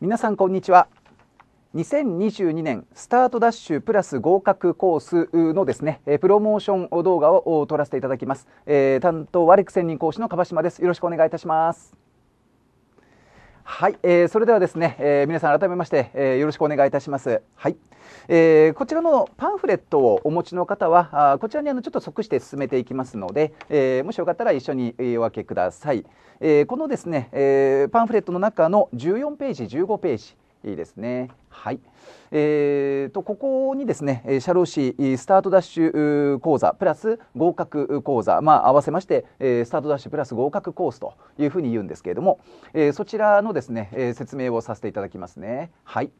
皆さんこんにちは2022年スタートダッシュプラス合格コースのですねプロモーション動画を撮らせていただきます、えー、担当はレク専任講師の樺島ですよろしくお願いいたしますはい、えー、それではですね、えー、皆さん改めまして、えー、よろしくお願いいたします。はい、えー、こちらのパンフレットをお持ちの方はあこちらにあのちょっと即して進めていきますので、えー、もしよかったら一緒にお分けください。えー、このですね、えー、パンフレットの中の14ページ15ページいいですね。はい。えーと、ここにですね、社労士スタートダッシュ講座プラス合格講座、まあ、合わせまして、えスタートダッシュプラス合格コースというふうに言うんですけれども、えそちらのですね、え説明をさせていただきますね。はい。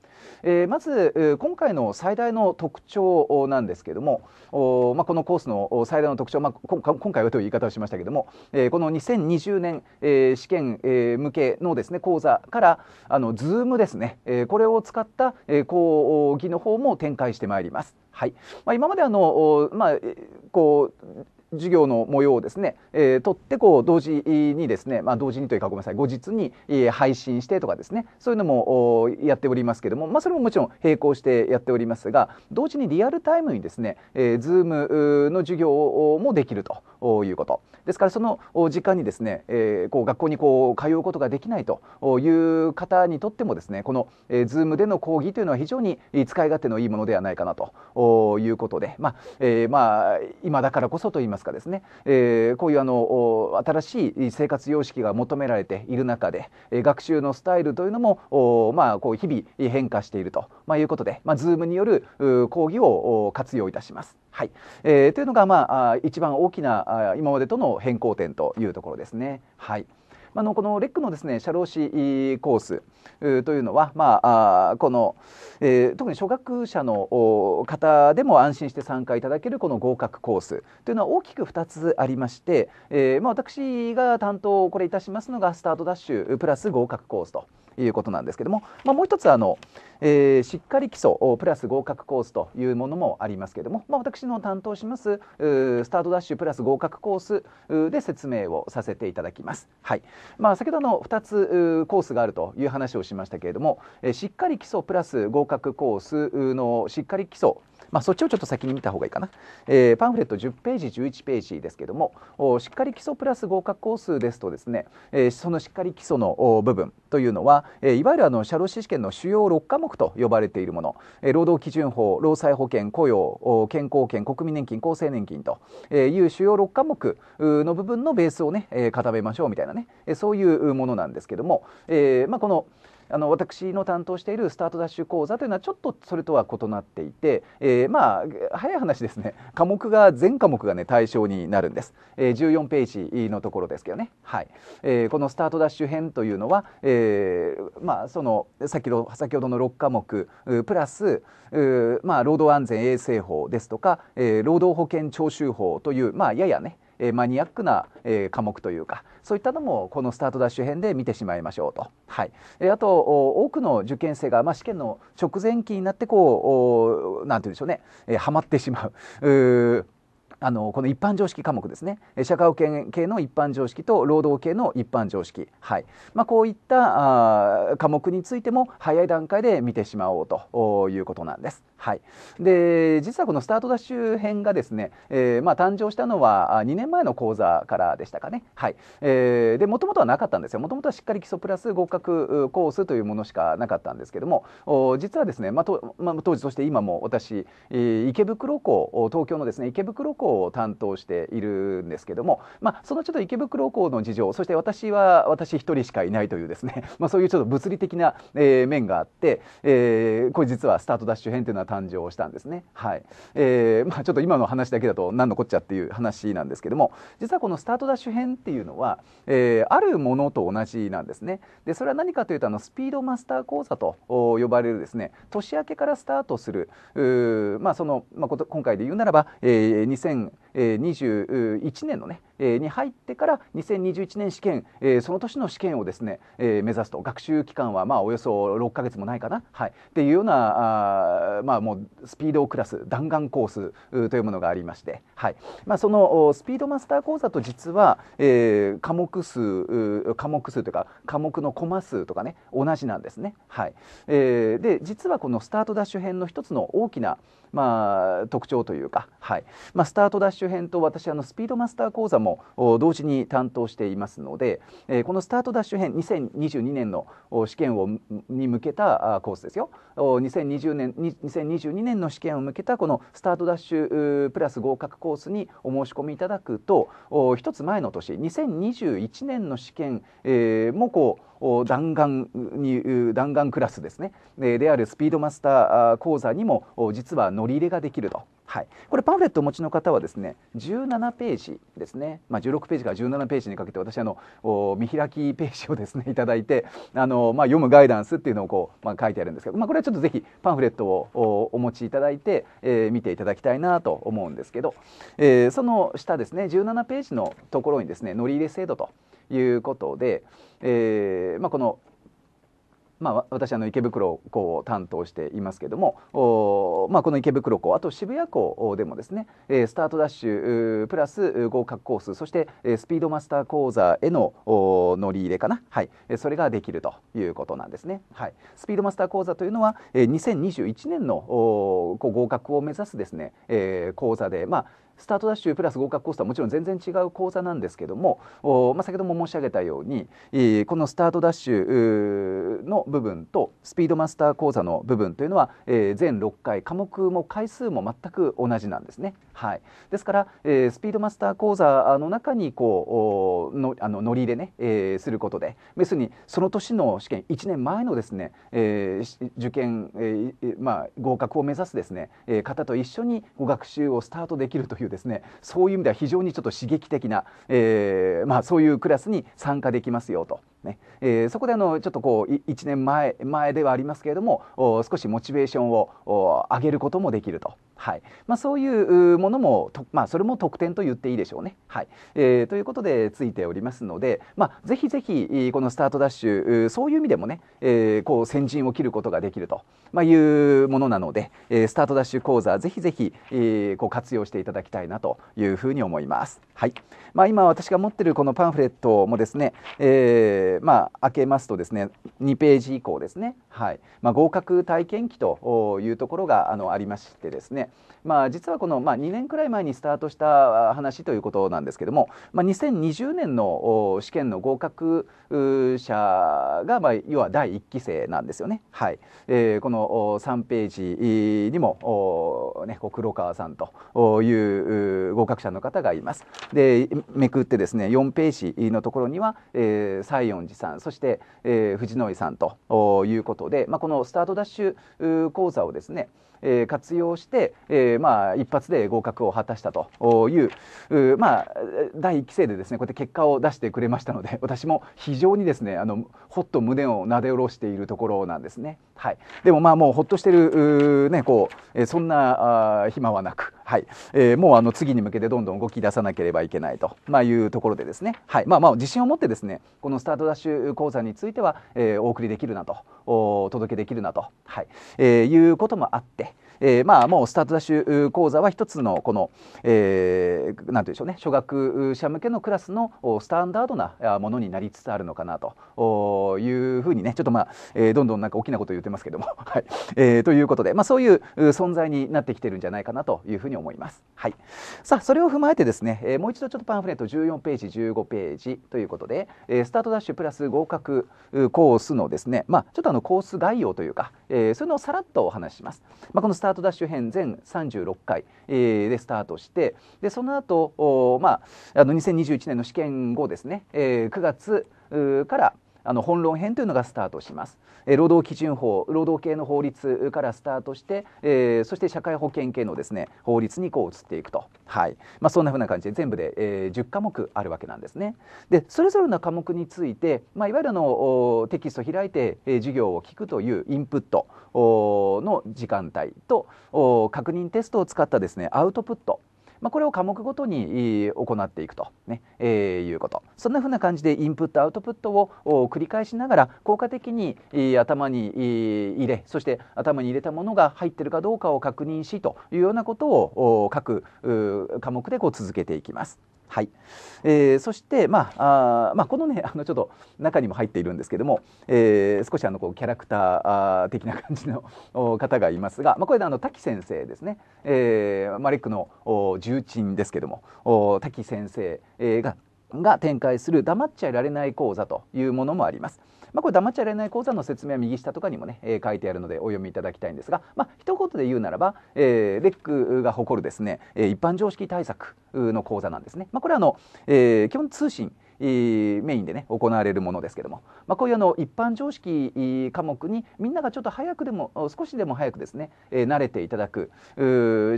えまず、今回の最大の特徴なんですけれども、おまあ、このコースの最大の特徴、まあ、今回はという言い方をしましたけれども、えこの2020年、え試験、え向けのですね講座からあの Zoom ですね。えこれを使った、え講義の方も展開してまいります。はいまあ、今まであの、まあ、こう授業の模様をですね、えー、撮ってこう同時にですね、まあ、同時にというかごめんなさい後日に、配信してとかですねそういうのもやっておりますけども、まあ、それももちろん並行してやっておりますが同時にリアルタイムにですね、えー、Zoom の授業もできるということですからその時間にですね、えー、こう学校にこう通うことができないという方にとってもですねこの、え Zoom での講義というのは非常に使い勝手のいいものではないかなということで、まあえーまあ、今だからこそといいますますかですね、えー、こういうあの新しい生活様式が求められている中で、え学習のスタイルというのもまあ、こう日々変化していると、まあ、いうことで、まあ、Zoom による講義を活用いたします。はい、えー、というのが、まあ、一番大きな今までとの変更点というところですね。はいあのこのレックのですね社労士コースというのは、まあ、あこの、えー、特に初学者の方でも安心して参加いただけるこの合格コースというのは大きく2つありまして、えーまあ、私が担当これいたしますのがスタートダッシュプラス合格コースと。いうことなんですけども、まあ、もう一つあの、えー、しっかり基礎プラス合格コースというものもありますけども、まあ、私の担当しますスタートダッシュプラス合格コースで説明をさせていただきます。はいまあ、先ほどの2つコースがあるという話をしましたけれども、えー、しっかり基礎プラス合格コースのしっかり基礎まあ、そっちをちょっと先に見た方がいいかな、えー、パンフレット10ページ11ページですけどもしっかり基礎プラス合格コースですとですね、えー、そのしっかり基礎の部分というのは、えー、いわゆるあの社労士試験の主要6科目と呼ばれているもの、えー、労働基準法労災保険雇用健康保険国民年金厚生年金という主要6科目の部分のベースをね固めましょうみたいなねそういうものなんですけども、えーまあ、この「あの私の担当しているスタートダッシュ講座というのはちょっとそれとは異なっていて、えー、まあ早い話ですね科目が全科目がね対象になるんです、えー、14ページのところですけどね、はいえー、このスタートダッシュ編というのは、えー、まあその先ほど先ほどの6科目プラスまあ労働安全衛生法ですとか、えー、労働保険徴収法というまあややねえマニアックな、え科目というかそういったのもこのスタートダッシュ編で見てしまいましょうと。はい、えあと多くの受験生が、まあ、試験の直前期になってこう何て言うんでしょうね、えはまってしまう うあのこの一般常識科目ですね社会保険系の一般常識と労働系の一般常識、はいまあ、こういったあ科目についても早い段階で見てしまおうということなんです。はい、で実はこのスタートダッシュ編がですね、えーまあ、誕生したのは2年前の講座からでしたかね、はいえー、でもともとはなかったんですよもともとはしっかり基礎プラス合格コースというものしかなかったんですけども実はですね、まあとまあ、当時そして今も私、えー、池袋校東京のですね池袋港を担当しているんですけども、まあ、そのちょっと池袋港の事情そして私は私一人しかいないというですね、まあ、そういうちょっと物理的な、えー、面があって、えー、これ実はスタートダッシュ編というのは誕生したんですね。はいえーまあ、ちょっと今の話だけだと何のこっちゃっていう話なんですけども実はこのスタートダッシュ編っていうのは、えー、あるものと同じなんですね。でそれは何かというとあのスピードマスター講座と呼ばれるですね年明けからスタートするまあ、その、まあ、今回で言うならば、えー、2021年のねに入ってから2021年試験、えその年の試験をですね、え目指すと学習期間はまあおよそ6か月もないかな、はい、っていうようなあ、まあ、もうスピードクラス弾丸コースというものがありまして、はいまあ、そのスピードマスター講座と実は、えー、科目数科目数というか科目のコマ数とかね同じなんですね。はいえー、で実はこのスタートダッシュ編の一つの大きなまあ、特徴というか、はいまあ、スタートダッシュ編と私あのスピードマスター講座も同時に担当していますので、えー、このスタートダッシュ編2022年の試験をに向けたコースですよ2020年2022年の試験を向けたこのスタートダッシュプラス合格コースにお申し込みいただくと一つ前の年2021年の試験、えー、もこう弾丸に弾丸クラスですねであるスピードマスター講座にも実は乗り入れができると。はい、これパンフレットをお持ちの方はですね17ページですね、まあ、16ページから17ページにかけて私あの見開きページをですね頂 いてあの、まあ、読むガイダンスっていうのをこう、まあ、書いてあるんですけど、まあ、これはちょっとぜひパンフレットをお持ちいただいて、えー、見ていただきたいなと思うんですけど、えー、その下ですね17ページのところにですね乗り入れ制度ということで、えーまあ、このまあ、私あの池袋校を担当していますけどもまあ、この池袋港あと渋谷港でもですね、スタートダッシュプラス合格コースそして、スピードマスター講座への乗り入れかな、はい、それができるということなんですね。はい、スピードマスター講座というのは、えー、2021年の合格を目指すですね、講座で、まあスタートダッシュプラス合格コースとはもちろん全然違う講座なんですけども、まあ、先ほども申し上げたように、えこのスタートダッシュの部分とスピードマスター講座の部分というのは、え全6回科目も回数も全く同じなんですね。はい、ですから、えスピードマスター講座の中にこうのあの乗り入れね、えすることで要するにその年の試験1年前のですね、え受験、えまあ、合格を目指すですね、え方と一緒にご学習をスタートできるというですねそういう意味では非常にちょっと刺激的な、えーまあ、そういうクラスに参加できますよとねえー、そこであのちょっとこう1年前前ではありますけれども少しモチベーションを上げることもできると、はいまあ、そういうものもまあ、それも特典と言っていいでしょうね。はいえー、ということでついておりますので、まあ、ぜひぜひこのスタートダッシュそういう意味でもね、えー、こう先陣を切ることができると、まあ、いうものなので、えスタートダッシュ講座ぜひぜひ、えー、こう活用していただきたいなというふうに思います。はいまあ、今私が持ってるこのパンフレットもですね、えーー、まあ、開けますとですね2ページ以降ですね、はいまあ、合格体験記というところがあのありましてですね、まあ、実はこの、まあ、2年くらい前にスタートした話ということなんですけども、まあ、2020年の試験の合格者が、まあ、要は第1期生なんですよね。はいえー、この3ページにも、ね、黒川さんという合格者の方がいます。でめくってですね4ページのところには、えー、西園ンジさんそして、えー、藤野井さんということで、まあ、このスタートダッシュ講座をですねえー、活用して、えー、まあ一発で合格を果たしたというまあ第1期生でですねこうやって結果を出してくれましたので 私も非常にですねあのほっと胸をなで下ろしているところなんですね。はい、でもまあもうほっとしてるねこう、そんな暇はなく。はい、えー、もうあの次に向けてどんどん動き出さなければいけないと、まあ、いうところでですね、はい、まあまあ自信を持ってですねこのスタートダッシュ講座については、えー、お送りできるなとお届けできるなと、はいえー、いうこともあって。えー、まあもうスタートダッシュ講座は一つのこの、えー、なんて言うでしょうね初学者向けのクラスのスタンダードなものになりつつあるのかなというふうにねちょっとまあ、えー、どんどんなんか大きなこと言ってますけども、はいえー、ということで、まあ、そういう存在になってきてるんじゃないかなというふうに思います。はい、さあそれを踏まえてですね、えー、もう一度ちょっとパンフレット14ページ15ページということで、えー、スタートダッシュプラス合格コースのですね、まあ、ちょっとあのコース概要というか、えー、そういうのをさらっとお話しします。まあ、このスタタートダッシュ編全36回、えー、でスタートしてでその後お、まあ、あの2021年の試験後ですね、えー、9月から、あの本論編というのがスタートします、えー、労働基準法労働系の法律からスタートして、えー、そして社会保険系のですね法律にこう移っていくと、はいまあ、そんなふうな感じで全部で、えー、10科目あるわけなんですね。でそれぞれの科目について、まあ、いわゆるのテキスト開いて、えー、授業を聞くというインプットの時間帯と確認テストを使ったですねアウトプットまあ、これを科目ごとに行っていくとね、えー、いうことそんなふうな感じでインプットアウトプットを繰り返しながら効果的に頭に入れそして頭に入れたものが入ってるかどうかを確認しというようなことを各科目でこう続けていきます。はいえー、そして、まああまあ、このねあのちょっと中にも入っているんですけども、えー、少しあのこうキャラクター的な感じの方がいますが、まあ、これであの滝先生ですね、えー、マレックの重鎮ですけども滝先生がが展開する「黙っちゃいられない講座」というものもあります。まあ、これ黙っちゃいられない講座の説明は右下とかにもね、えー、書いてあるのでお読みいただきたいんですが、まあ、一言で言うならば、えー、レックが誇るですね、え一般常識対策の講座なんですね。まあ、これはあの、え基本通信メインでね行われるものですけども、まあ、こういうあの一般常識科目にみんながちょっと早くでも少しでも早くですね、えー、慣れていただく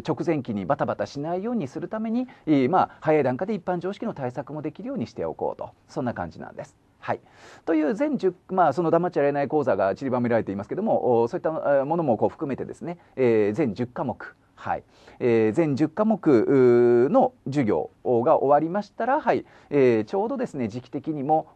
直前期にバタバタしないようにするために、えまあ、早い段階で一般常識の対策もできるようにしておこうとそんな感じなんです。はい、という全10、まあ、その黙っちゃいれない講座が散りばめられていますけどもそういったものもこう含めてですね、えー、全10科目はいえー、全10科目の授業が終わりましたら、はいえー、ちょうどですね時期的にも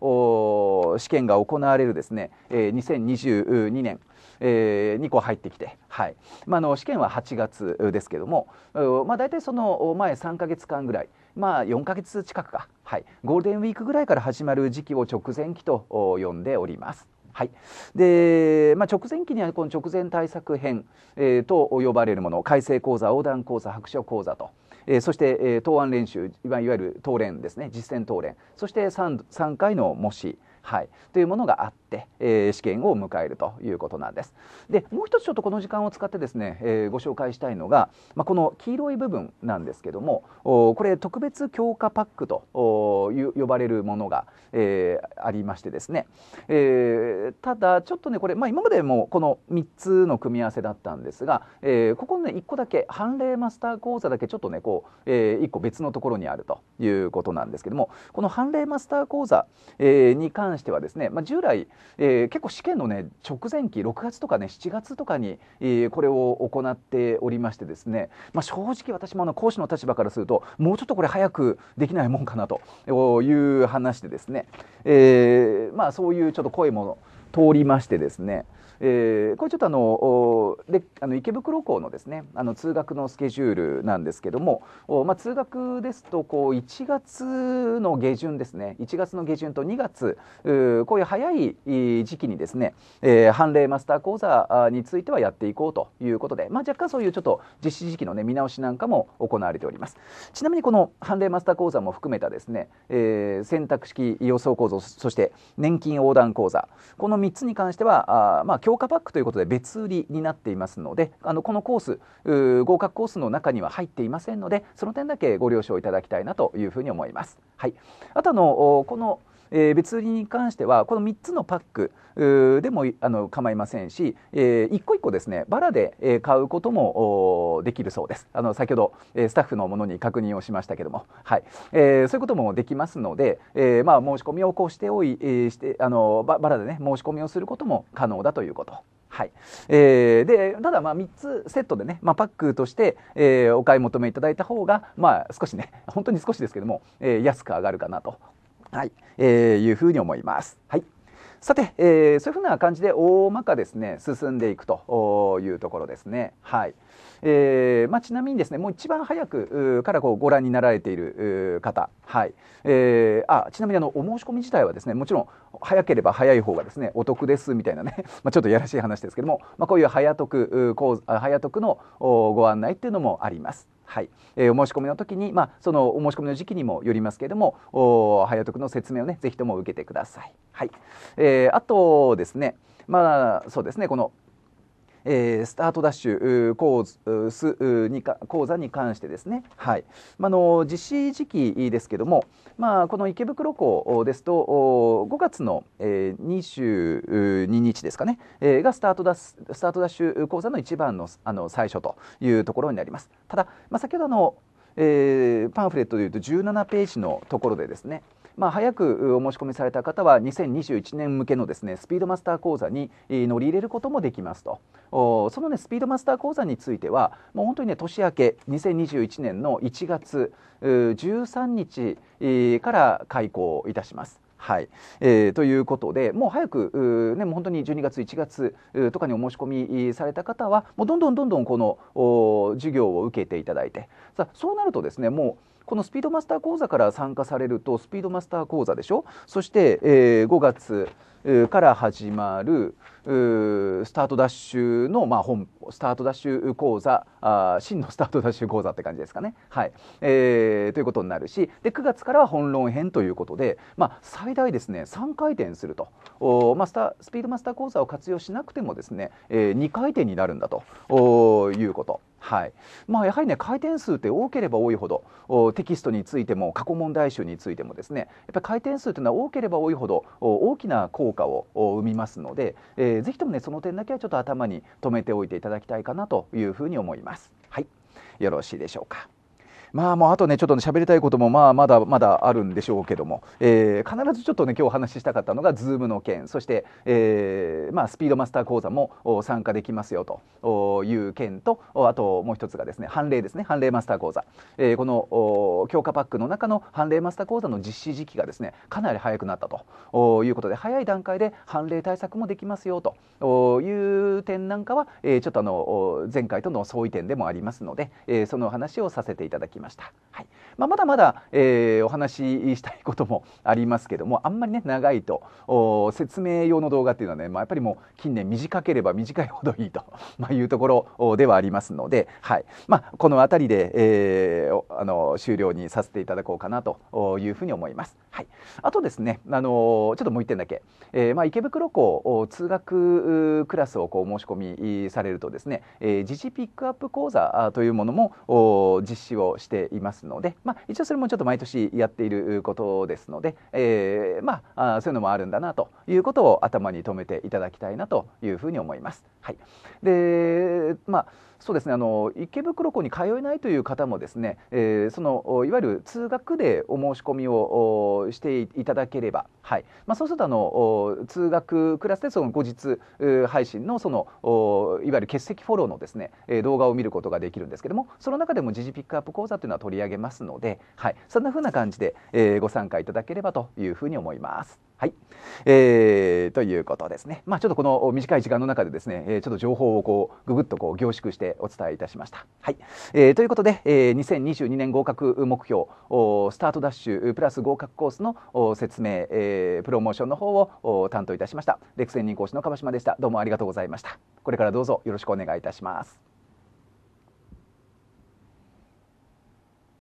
試験が行われるですね、えー、2022年、えー、に個入ってきて、はいまあ、の試験は8月ですけども、まあ、大体その前3か月間ぐらい。まあ、4ヶ月近くか、はい、ゴールデンウィークぐらいから始まる時期を直前期と呼んでおります。はいでまあ、直前期にはこの直前対策編、えー、と呼ばれるもの改正講座横断講座白書講座と、えー、そして、えー、答案練習いわゆる答練ですね実践答練そして 3, 3回の模試はい、というものがあって、えー、試験を迎えるということなんです。でもう一つちょっとこの時間を使ってですね、えー、ご紹介したいのが、まあ、この黄色い部分なんですけどもこれ特別強化パックと呼ばれるものが、えー、ありましてですね、えただちょっとねこれ、まあ、今までもこの3つの組み合わせだったんですが、えここのね1個だけ判例マスター講座だけちょっとねこう、え1個別のところにあるということなんですけどもこの判例マスター講座、えー、に関してはですね、まあ、従来、えー、結構試験のね直前期6月とかね7月とかに、えー、これを行っておりましてですね、まあ、正直私もあの講師の立場からするともうちょっとこれ早くできないもんかなという話でですね、えー、まあそういうちょっと声も通りましてですね、えー、これちょっとあのであの池袋港のですねあの通学のスケジュールなんですけども、まあ、通学ですとこう1月の下旬ですね1月の下旬と2月うこういう早い時期にですね、えー、判例マスター講座についてはやっていこうということで、まあ、若干そういうちょっと実施時期の、ね、見直しなんかも行われておりますちなみにこの判例マスター講座も含めたですね、えー、選択式予想講座そして年金横断講座この3つに関してはあ、まあ、強化パックということで別売りになっていますのであのこのコース合格コースの中には入っていませんのでその点だけご了承いただきたいなというふうに思います。はい、あとのこのえー、別売りに関してはこの3つのパックでもあの構いませんし、えー、個一個ですねバラで買うこともできるそうですあの先ほどスタッフのものに確認をしましたけども、はいえー、そういうこともできますので、えー、まあ、申し込みをこうしておい、してあのバラでね申し込みをすることも可能だということ。はいえー、でただまあ3つセットでね、まあ、パックとして、えー、お買い求めいただいた方が、まあ、少しね本当に少しですけども、えー、安く上がるかなとはい、えー、いうふうに思います。はい。さて、えー、そういうふうな感じで大まかですね進んでいくというところですね。はい。えーまあ、ちなみにですねもう一番早くうからこうご覧になられている方、はいえー、あちなみにあのお申し込み自体はですねもちろん早ければ早い方がですねお得ですみたいなね まあちょっとやらしい話ですけども、まあ、こういう早得う講早得のおご案内っていうのもあります。はいえー、お申し込みの時に、まあ、そのお申し込みの時期にもよりますけれどもお早得の説明をねぜひとも受けてください。はいえー、あとですねまあそうですねこのえー、スタートダッシュ講座に講座に関してですね、はいまあの、の実施時期ですけども、まあ、この池袋港ですと5月の、えー、22日ですかね、えー、がスタートダッシュスタートダッシュ講座の一番のあの最初というところになります。ただ、まあ、先ほどのえー、パンフレットでいうと17ページのところでですねまあ、早くお申し込みされた方は2021年向けのですねスピードマスター講座に乗り入れることもできますとそのねスピードマスター講座についてはもう本当にね年明け2021年の1月13日から開講いたします。はい、えー、ということでもう早くねもう本当に12月1月とかにお申し込みされた方はもうどんどんどんどんこの授業を受けていただいてさそうなるとですねもうこのスピードマスター講座から参加されるとスピードマスター講座でしょそして、えー、5月から始まるスタートダッシュの、まあ本、スタートダッシュ講座あ真のスタートダッシュ講座って感じですかね、はいえー、ということになるしで9月からは本論編ということで、まあ、最大ですね3回転するとお、まあ、スタスピードマスター講座を活用しなくてもですね、えー、2回転になるんだということ。はいまあ、やはりね回転数って多ければ多いほどテキストについても過去問題集についてもですねやっぱり回転数というのは多ければ多いほど大きな効果を生みますので、えー、ぜひともねその点だけはちょっと頭に留めておいていただきたいかなというふうに思います。はい、よろしいでしょうか。まあもうあとねちょっとね喋りたいこともまあまだまだあるんでしょうけども、えー、必ずちょっとね今日お話ししたかったのが Zoom の件そして、えー、まあ、スピードマスター講座も参加できますよという件とあともう一つがですね判例ですね判例マスター講座、えー、この強化パックの中の判例マスター講座の実施時期がですねかなり早くなったということで早い段階で判例対策もできますよという点なんかは、えちょっとあの前回との相違点でもありますので、えそのお話をさせていただきます。ました。はいまあ、まだまだ、えー、お話ししたいこともありますけどもあんまりね長いと説明用の動画っていうのはね、まあ、やっぱりもう近年短ければ短いほどいいと、まあ、いうところではありますので、はいまあ、この辺りで、えー、あの終了にさせていただこうかなというふうに思います。はい、あとですね、あのちょっともう1点だけ、えー、まあ、池袋校通学クラスをこう申し込みされるとですね、えー、自治ピックアップ講座というものも実施をしてしていますので、まあ、一応それもちょっと毎年やっていることですので、えー、まあ、そういうのもあるんだなということを頭に留めていただきたいなというふうに思います。はい、で、まあそうですねあの池袋校に通えないという方もですね、えー、そのいわゆる通学でお申し込みをしていただければ、はいまあ、そうするとあの通学クラスでその後日配信のそのいわゆる欠席フォローのですね動画を見ることができるんですけどもその中でも時事ピックアップ講座というのは取り上げますので、はい、そんなふうな感じで、えー、ご参加いただければというふうに思います。はい。えー、ということですね。まあ、ちょっとこの短い時間の中でですね、えー、ちょっと情報をこう、ぐぐっとこう凝縮してお伝えいたしました。はい。えー、ということで、えー、2022年合格目標、お、スタートダッシュプラス合格コースのお説明、えー、プロモーションの方をお担当いたしました。レクセン人講師の川島でした。どうもありがとうございました。これからどうぞよろしくお願いいたします。